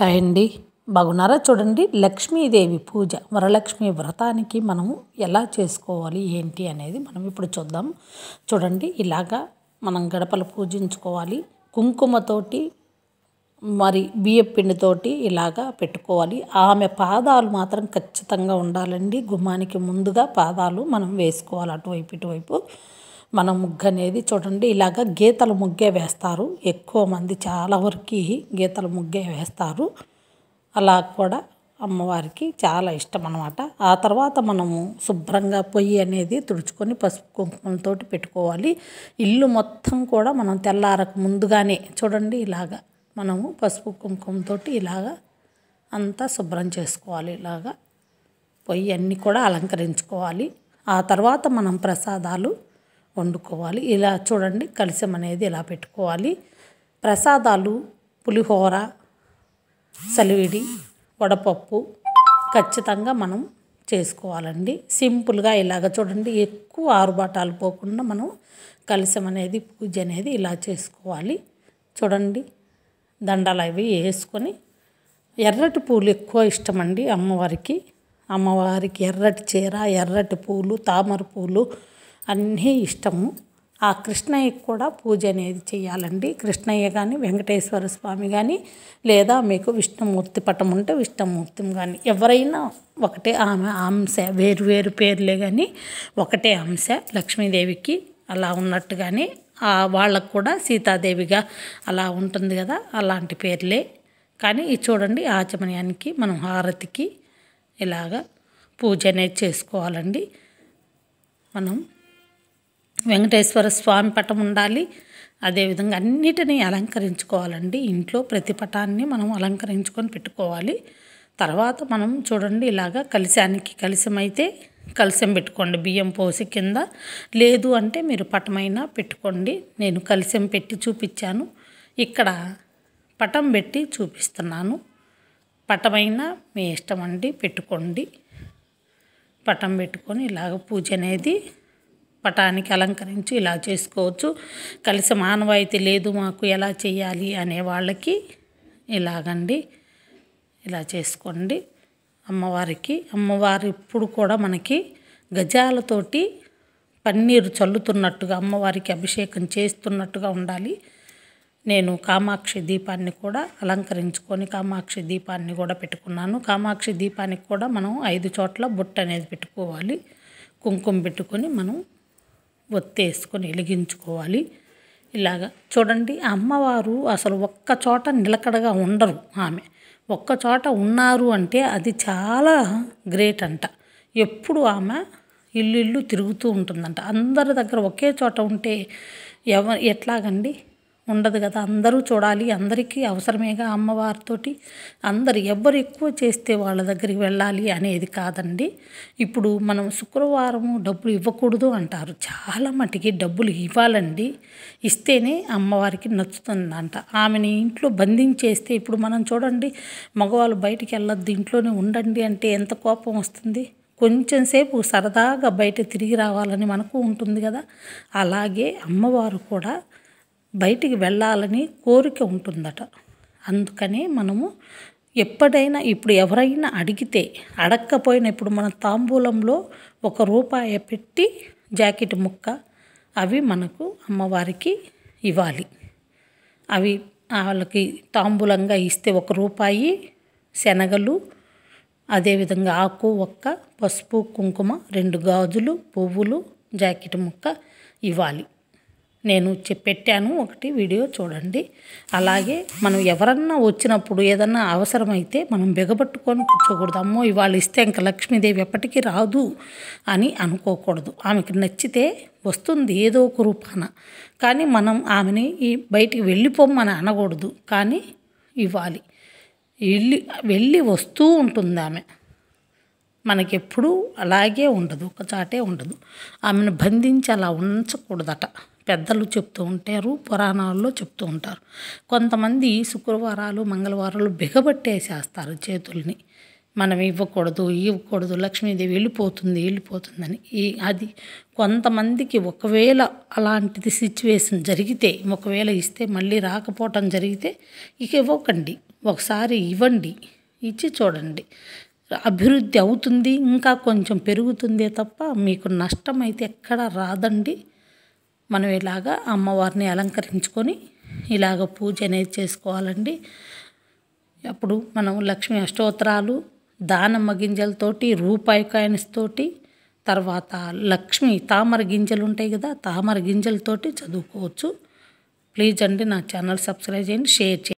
hi అండి బాగున్నారా చూడండి లక్ష్మీదేవి పూజ వరలక్ష్మి వ్రతానికి మనము ఎలా చేసుకోవాలి ఏంటి అనేది మనం ఇప్పుడు చూద్దాం చూడండి ఇలాగా మనం గడపలు పూజించుకోవాలి కుంకుమతోటి మరి బియ్యం పిండితోటి ఇలాగా పెట్టుకోవాలి ఆమె పాదాలు మాత్రం ఖచ్చితంగా ఉండాలండి గుమ్మానికి ముందుగా పాదాలు మనం వేసుకోవాలి అటువైపు ఇటువైపు మన ముగ్గు అనేది చూడండి ఇలాగ గీతల ముగ్గే వేస్తారు ఎక్కువ మంది చాలా వరకు గీతల ముగ్గే వేస్తారు అలా కూడా అమ్మవారికి చాలా ఇష్టం అనమాట ఆ తర్వాత మనము శుభ్రంగా పొయ్యి అనేది తుడుచుకొని పసుపు కుంకుమతో పెట్టుకోవాలి ఇల్లు మొత్తం కూడా మనం తెల్లారకు ముందుగానే చూడండి ఇలాగ మనము పసుపు కుంకుమతో ఇలాగ అంతా శుభ్రం చేసుకోవాలి ఇలాగా పొయ్యి అన్నీ కూడా అలంకరించుకోవాలి ఆ తర్వాత మనం ప్రసాదాలు వండుకోవాలి ఇలా చూడండి కలిసం అనేది ఇలా పెట్టుకోవాలి ప్రసాదాలు పులిహోర సలివిడి వడపప్పు ఖచ్చితంగా మనం చేసుకోవాలండి సింపుల్గా ఇలాగ చూడండి ఎక్కువ ఆరుబాటాలు పోకుండా మనం కలిసం అనేది పూజ అనేది ఇలా చేసుకోవాలి చూడండి దండాలు అవి వేసుకొని ఎర్రటి పూలు ఎక్కువ ఇష్టమండి అమ్మవారికి అమ్మవారికి ఎర్రటి చీర ఎర్రటి పూలు తామర పూలు అన్నీ ఇష్టము ఆ కృష్ణయ్యకి కూడా పూజ అనేది చేయాలండి కృష్ణయ్య కానీ వెంకటేశ్వర స్వామి కానీ లేదా మీకు విష్ణుమూర్తి పటం ఉంటే విష్ణుమూర్తి కానీ ఎవరైనా ఒకటే ఆమె అంశ వేరు వేరు పేర్లే కానీ ఒకటే అంశ లక్ష్మీదేవికి అలా ఉన్నట్టు కానీ వాళ్ళకు కూడా సీతాదేవిగా అలా ఉంటుంది కదా అలాంటి పేర్లే కానీ ఇది చూడండి ఆచమనయానికి మనం హారతికి ఇలాగ పూజ అనేది చేసుకోవాలండి మనం వెంకటేశ్వర స్వామి పటం ఉండాలి అదేవిధంగా అన్నిటినీ అలంకరించుకోవాలండి ఇంట్లో ప్రతి పటాన్ని మనం అలంకరించుకొని పెట్టుకోవాలి తర్వాత మనం చూడండి ఇలాగా కలిశానికి కలిసమైతే కలిసం పెట్టుకోండి బియ్యం పోసి కింద లేదు అంటే మీరు పటమైనా పెట్టుకోండి నేను కలిసం పెట్టి చూపించాను ఇక్కడ పటం పెట్టి చూపిస్తున్నాను పటమైనా మీ ఇష్టం అండి పెట్టుకోండి పటం పెట్టుకొని ఇలాగ పూజ అనేది పటానికి అలంకరించి ఇలా చేసుకోవచ్చు కలిసి మానవాయితీ లేదు మాకు ఎలా చేయాలి అనే వాళ్ళకి ఇలాగండి ఇలా చేసుకోండి అమ్మవారికి అమ్మవారు ఇప్పుడు కూడా మనకి గజాలతోటి పన్నీరు చల్లుతున్నట్టుగా అమ్మవారికి అభిషేకం చేస్తున్నట్టుగా ఉండాలి నేను కామాక్షి దీపాన్ని కూడా అలంకరించుకొని కామాక్షి దీపాన్ని కూడా పెట్టుకున్నాను కామాక్షి దీపానికి కూడా మనం ఐదు చోట్ల బొట్టు అనేది పెట్టుకోవాలి కుంకుమ పెట్టుకొని మనం ఒత్తేసుకొని వెలిగించుకోవాలి ఇలాగ చూడండి అమ్మవారు అసలు ఒక్క చోట నిలకడగా ఉండరు ఆమె ఒక్క చోట ఉన్నారు అంటే అది చాలా గ్రేట్ అంట ఎప్పుడు ఆమె ఇల్లు ఇల్లు తిరుగుతూ ఉంటుందంట అందరి దగ్గర ఒకే చోట ఉంటే ఎవ ఎట్లాగండి ఉండదు కదా అందరూ చూడాలి అందరికీ అవసరమేగా అమ్మవారితోటి అందరు ఎవ్వరు ఎక్కువ చేస్తే వాళ్ళ దగ్గరికి వెళ్ళాలి అనేది కాదండి ఇప్పుడు మనం శుక్రవారము డబ్బులు ఇవ్వకూడదు అంటారు చాలా మటుకి డబ్బులు ఇవ్వాలండి ఇస్తేనే అమ్మవారికి నచ్చుతుందంట ఆమెని ఇంట్లో బంధించేస్తే ఇప్పుడు మనం చూడండి మగవాళ్ళు బయటికి వెళ్ళొద్దు ఇంట్లోనే ఉండండి అంటే ఎంత కోపం వస్తుంది కొంచెం సేపు సరదాగా బయట తిరిగి రావాలని మనకు ఉంటుంది కదా అలాగే అమ్మవారు కూడా బయటికి వెళ్ళాలని కోరిక ఉంటుందట అందుకని మనము ఎప్పుడైనా ఇప్పుడు ఎవరైనా అడిగితే ఇప్పుడు మన తాంబూలంలో ఒక రూపాయి పెట్టి జాకెట్ ముక్క అవి మనకు అమ్మవారికి ఇవ్వాలి అవి వాళ్ళకి తాంబూలంగా ఇస్తే ఒక రూపాయి శనగలు అదేవిధంగా ఆకు ఒక్క పసుపు కుంకుమ రెండు గాజులు పువ్వులు జాకెట్ ముక్క ఇవ్వాలి నేను పెట్టాను ఒకటి వీడియో చూడండి అలాగే మనం ఎవరన్నా వచ్చినప్పుడు ఏదన్నా అవసరమైతే మనం బిగబట్టుకొని కూర్చోకూడదు అమ్మో ఇవాళ ఇస్తే ఇంక లక్ష్మీదేవి ఎప్పటికీ రాదు అని అనుకోకూడదు ఆమెకి నచ్చితే వస్తుంది ఏదో ఒక రూపాన కానీ మనం ఆమెని ఈ బయటికి వెళ్ళిపోమని అనకూడదు కానీ ఇవ్వాలి వెళ్ళి వెళ్ళి వస్తూ ఉంటుంది ఆమె మనకెప్పుడు అలాగే ఉండదు ఒక చాటే ఉండదు ఆమెను బంధించి అలా ఉంచకూడదట పెద్దలు చెప్తూ ఉంటారు పురాణాల్లో చెప్తూ ఉంటారు కొంతమంది శుక్రవారాలు మంగళవారాలు బిగబట్టేసేస్తారు చేతుల్ని మనం ఇవ్వకూడదు ఇవ్వకూడదు లక్ష్మీదేవి వెళ్ళిపోతుంది వెళ్ళిపోతుందని ఈ అది కొంతమందికి ఒకవేళ అలాంటిది సిచ్యువేషన్ జరిగితే ఒకవేళ ఇస్తే మళ్ళీ రాకపోవటం జరిగితే ఇక ఇవ్వకండి ఒకసారి ఇవ్వండి ఇచ్చి చూడండి అభివృద్ధి అవుతుంది ఇంకా కొంచెం పెరుగుతుందే తప్ప మీకు నష్టం అయితే ఎక్కడా రాదండి మనం ఇలాగ అమ్మవారిని అలంకరించుకొని ఇలాగ పూజ అనేది చేసుకోవాలండి అప్పుడు మనం లక్ష్మీ అష్టోత్తరాలు దానమ్మ గింజలతోటి రూపాయి కాయిన్స్తోటి తర్వాత లక్ష్మి తామర గింజలు ఉంటాయి కదా తామర గింజలతోటి చదువుకోవచ్చు ప్లీజ్ అండి నా ఛానల్ సబ్స్క్రైబ్ చేయండి షేర్ చేయండి